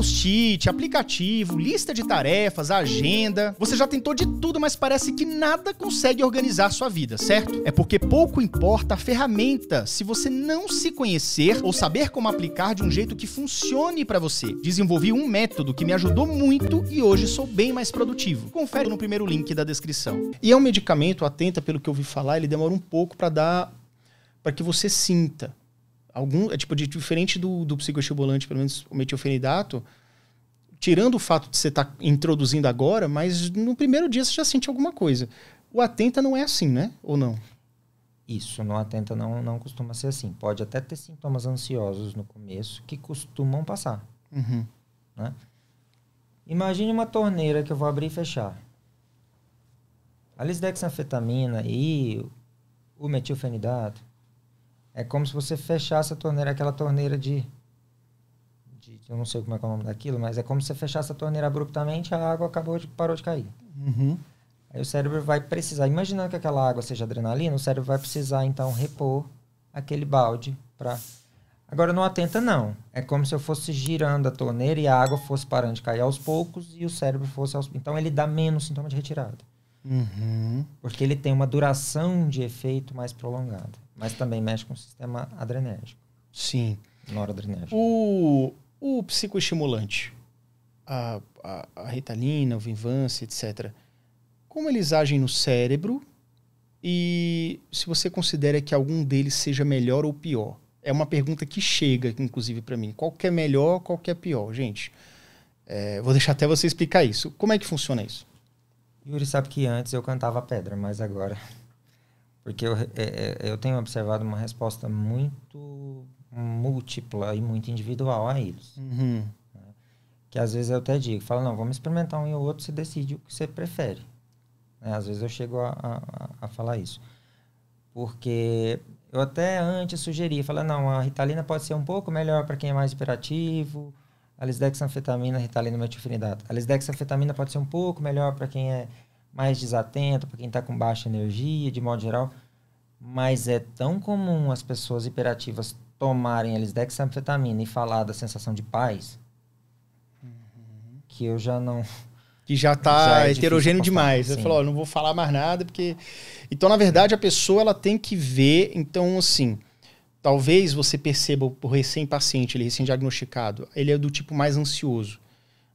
post-it, aplicativo, lista de tarefas, agenda. Você já tentou de tudo, mas parece que nada consegue organizar sua vida, certo? É porque pouco importa a ferramenta se você não se conhecer ou saber como aplicar de um jeito que funcione para você. Desenvolvi um método que me ajudou muito e hoje sou bem mais produtivo. Confere no primeiro link da descrição. E é um medicamento, atenta pelo que eu ouvi falar, ele demora um pouco para dar para que você sinta algum, é tipo de, diferente do, do psicoestimulante, pelo menos o metilfenidato, tirando o fato de você estar tá introduzindo agora, mas no primeiro dia você já sente alguma coisa. O atenta não é assim, né? Ou não? Isso, no atenta não, não costuma ser assim. Pode até ter sintomas ansiosos no começo que costumam passar. Uhum. Né? Imagine uma torneira que eu vou abrir e fechar. A lisdexanfetamina e o metilfenidato é como se você fechasse a torneira, aquela torneira de, de Eu não sei como é, é o nome daquilo, mas é como se você fechasse a torneira abruptamente a água acabou de, parou de cair. Uhum. Aí o cérebro vai precisar, imaginando que aquela água seja adrenalina, o cérebro vai precisar então repor aquele balde para. Agora não atenta não. É como se eu fosse girando a torneira e a água fosse parando de cair aos poucos e o cérebro fosse aos... então ele dá menos sintoma de retirada. Uhum. Porque ele tem uma duração de efeito mais prolongada. Mas também mexe com o sistema adrenérgico. Sim. Noradrenérgico. O, o psicoestimulante, a, a, a ritalina, o Vivance, etc., como eles agem no cérebro e se você considera que algum deles seja melhor ou pior? É uma pergunta que chega, inclusive, para mim. Qual que é melhor, qual que é pior? Gente, é, vou deixar até você explicar isso. Como é que funciona isso? Yuri sabe que antes eu cantava pedra, mas agora. Porque eu, é, é, eu tenho observado uma resposta muito múltipla e muito individual a eles. Uhum. Né? Que às vezes eu até digo, falo, não, vamos experimentar um e o outro, você decide o que você prefere. Né? Às vezes eu chego a, a, a falar isso. Porque eu até antes sugeria fala não, a Ritalina pode ser um pouco melhor para quem é mais hiperativo, a lisdexanfetamina, ritalina e metilfenidato. A lisdexanfetamina pode ser um pouco melhor para quem é mais desatento, para quem está com baixa energia, de modo geral, mas é tão comum as pessoas hiperativas tomarem a lisdexanfetamina e falar da sensação de paz uhum. que eu já não que já está é heterogêneo demais. Você falou, não vou falar mais nada porque então na verdade a pessoa ela tem que ver, então assim, talvez você perceba o recém-paciente, ele recém-diagnosticado, ele é do tipo mais ansioso.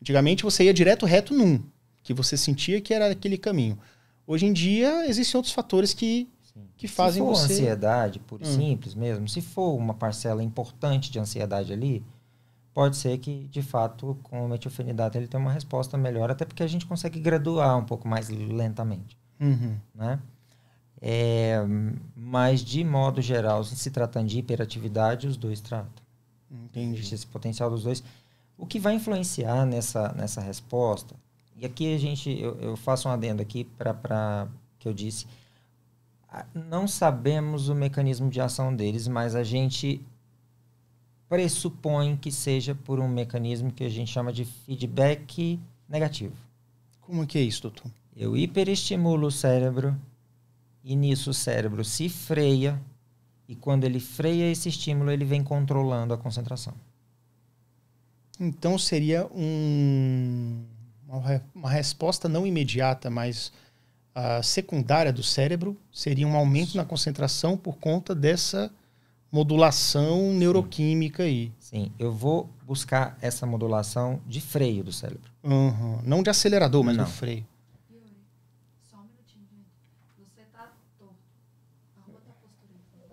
Antigamente você ia direto reto num, que você sentia que era aquele caminho. Hoje em dia existem outros fatores que, que fazem você... Se for você... ansiedade, por hum. simples mesmo, se for uma parcela importante de ansiedade ali, pode ser que, de fato, com o metilfenidato ele tenha uma resposta melhor, até porque a gente consegue graduar um pouco mais lentamente. Uhum. Né? É, mas, de modo geral, se tratando de hiperatividade, os dois tratam. Entendi. Existe esse potencial dos dois. O que vai influenciar nessa, nessa resposta, e aqui a gente, eu, eu faço um adendo aqui para que eu disse, não sabemos o mecanismo de ação deles, mas a gente pressupõe que seja por um mecanismo que a gente chama de feedback negativo. Como que é isso, doutor? Eu hiperestimulo o cérebro e nisso o cérebro se freia, e quando ele freia esse estímulo, ele vem controlando a concentração. Então seria um, uma resposta não imediata, mas ah, secundária do cérebro seria um aumento na concentração por conta dessa modulação neuroquímica aí. Sim, eu vou buscar essa modulação de freio do cérebro. Uhum. Não de acelerador, mas não. freio.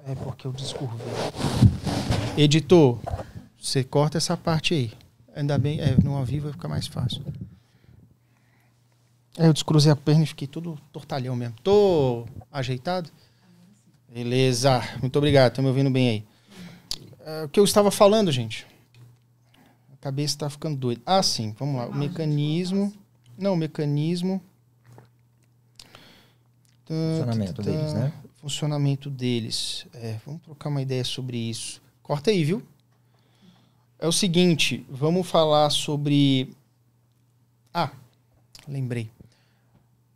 É porque eu descurvei. Editor, você corta essa parte aí. Ainda bem, é, no ao vivo ficar mais fácil. É, eu descruzei a perna e fiquei todo tortalhão mesmo. Tô ajeitado? Beleza, muito obrigado, estão me ouvindo bem aí. É, o que eu estava falando, gente? A cabeça está ficando doida. Ah, sim, vamos lá. O mecanismo. Não, o mecanismo. Funcionamento deles, né? funcionamento deles. É, vamos trocar uma ideia sobre isso. Corta aí, viu? É o seguinte, vamos falar sobre. Ah, lembrei.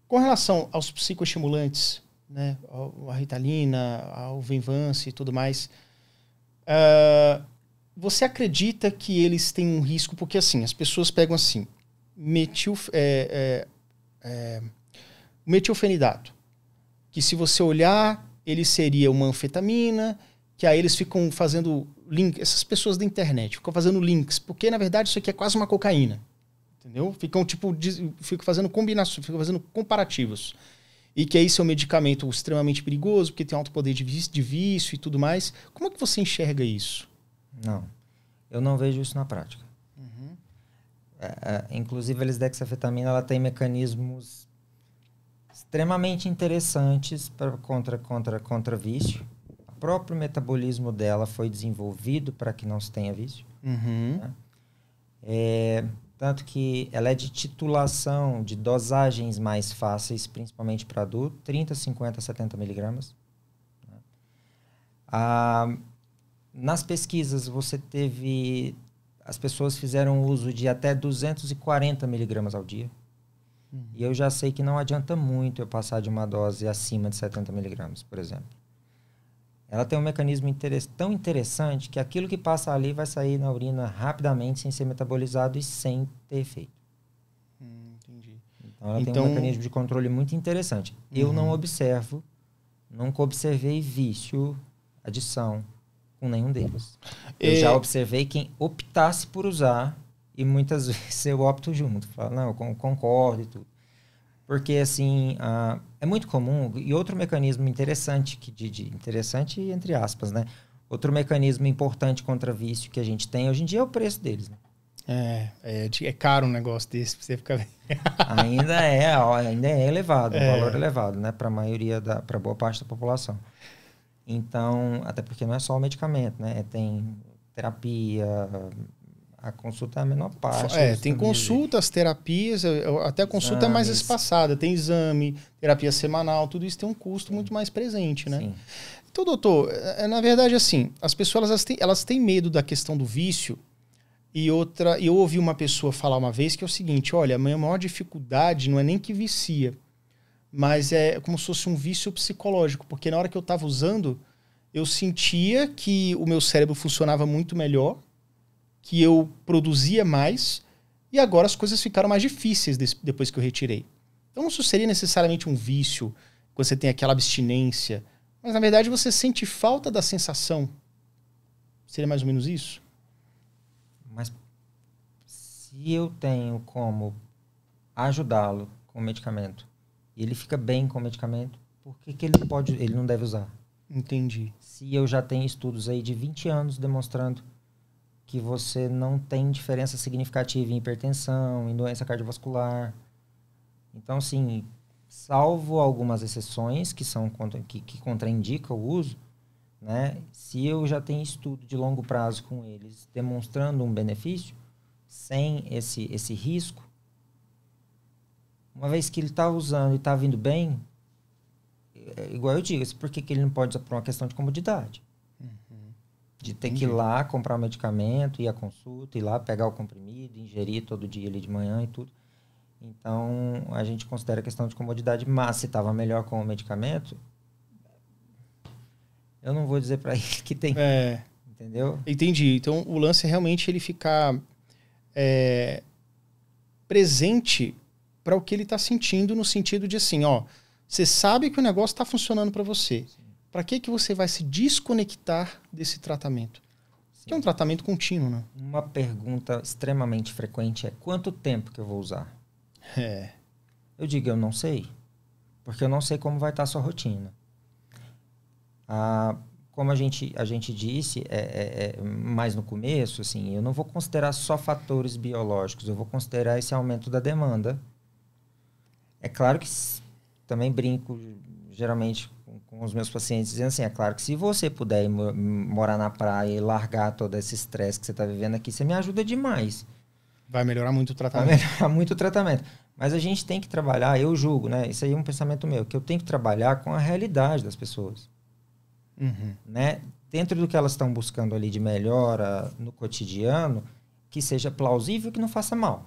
Com relação aos psicoestimulantes, né, a Ritalina, ao Venvance e tudo mais, uh, você acredita que eles têm um risco? Porque assim, as pessoas pegam assim, metil, é, é, é metilfenidato que se você olhar, ele seria uma anfetamina, que aí eles ficam fazendo link, essas pessoas da internet ficam fazendo links, porque na verdade isso aqui é quase uma cocaína. Entendeu? Ficam tipo ficam fazendo combinações, ficam fazendo comparativos. E que isso é um medicamento extremamente perigoso, porque tem alto poder de vício, de vício e tudo mais. Como é que você enxerga isso? Não. Eu não vejo isso na prática. Uhum. é, é inclusive, a lisdexafetamina ela tem mecanismos extremamente interessantes pra, contra, contra, contra vício. O próprio metabolismo dela foi desenvolvido para que não se tenha vício. Uhum. Né? É, tanto que ela é de titulação de dosagens mais fáceis, principalmente para adulto, 30, 50, 70 miligramas. Né? Ah, nas pesquisas você teve... As pessoas fizeram uso de até 240 miligramas ao dia. Uhum. E eu já sei que não adianta muito eu passar de uma dose acima de 70 miligramas, por exemplo. Ela tem um mecanismo interesse, tão interessante que aquilo que passa ali vai sair na urina rapidamente, sem ser metabolizado e sem ter efeito. Hum, entendi. Então ela então... tem um então mecanismo de controle muito interessante. Uhum. Eu não uhum. observo, nunca observei vício, adição, com nenhum deles. Eu é já observei quem optasse por usar e muitas vezes eu opto junto, falo, não, eu concordo e tudo. Porque, assim, é muito comum. E outro mecanismo interessante, que de, de, interessante entre aspas, né? Outro mecanismo importante contra vício que a gente tem hoje em dia é o preço deles, né? É, é, é, é caro um negócio desse pra você ficar vendo. ainda é, ainda é elevado, é. um valor elevado, né? a maioria da, pra boa parte da população. Então, até porque não é só o medicamento, né? Tem terapia, a consulta é a menor parte. É, tem consultas, dizer. terapias, até a consulta Exames. é mais espaçada, tem exame, terapia semanal, tudo isso tem um custo Sim. muito mais presente, né? Sim. Então, doutor, é, é, na verdade, assim, as pessoas elas têm, elas têm medo da questão do vício e outra. Eu ouvi uma pessoa falar uma vez que é o seguinte: olha, a minha maior dificuldade não é nem que vicia, mas é como se fosse um vício psicológico, porque na hora que eu estava usando, eu sentia que o meu cérebro funcionava muito melhor que eu produzia mais e agora as coisas ficaram mais difíceis depois que eu retirei. Então, isso seria necessariamente um vício, quando você tem aquela abstinência, mas na verdade você sente falta da sensação. Seria mais ou menos isso? Mas se eu tenho como ajudá-lo com o medicamento e ele fica bem com o medicamento, por que, que ele não pode, ele não deve usar? Entendi. Se eu já tenho estudos aí de 20 anos demonstrando que você não tem diferença significativa em hipertensão, em doença cardiovascular. Então, sim, salvo algumas exceções que são contra, que, que contraindicam o uso, né? Se eu já tenho estudo de longo prazo com eles demonstrando um benefício sem esse esse risco, uma vez que ele está usando e está vindo bem, é, igual eu digo, por que, que ele não pode usar por uma questão de comodidade? De ter que ir lá comprar o medicamento, ir à consulta, ir lá pegar o comprimido, ingerir todo dia ali de manhã e tudo. Então, a gente considera questão de comodidade, mas se estava melhor com o medicamento, eu não vou dizer para ele que tem. É. Entendeu? Entendi. Então, o lance é realmente ele ficar é, presente para o que ele está sentindo, no sentido de assim, ó, você sabe que o negócio está funcionando para você. Sim. Para que, que você vai se desconectar desse tratamento? Sim. Que é um tratamento contínuo, né? Uma pergunta extremamente frequente é quanto tempo que eu vou usar? É. Eu digo, eu não sei. Porque eu não sei como vai estar tá a sua rotina. Ah, como a gente, a gente disse é, é, é, mais no começo, assim, eu não vou considerar só fatores biológicos, eu vou considerar esse aumento da demanda. É claro que também brinco geralmente com os meus pacientes dizendo assim, é claro que se você puder morar na praia e largar todo esse estresse que você está vivendo aqui, você me ajuda demais. Vai melhorar muito o tratamento. Vai melhorar muito o tratamento. Mas a gente tem que trabalhar, eu julgo, né? Isso aí é um pensamento meu, que eu tenho que trabalhar com a realidade das pessoas. Uhum. Né? Dentro do que elas estão buscando ali de melhora no cotidiano, que seja plausível que não faça mal.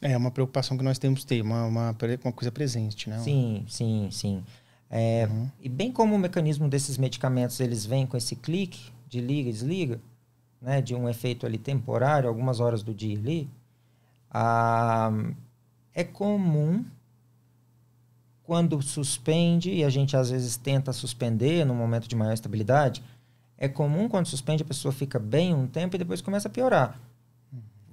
É uma preocupação que nós temos que ter, uma, uma, uma coisa presente, né? Sim, sim, sim. É, uhum. E bem como o mecanismo desses medicamentos, eles vêm com esse clique de liga e desliga, né, de um efeito ali temporário, algumas horas do dia ali, ah, é comum quando suspende, e a gente às vezes tenta suspender num momento de maior estabilidade, é comum quando suspende a pessoa fica bem um tempo e depois começa a piorar.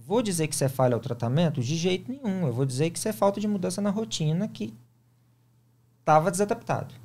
Vou dizer que você é falha ao tratamento? De jeito nenhum. Eu vou dizer que isso é falta de mudança na rotina que estava desadaptado.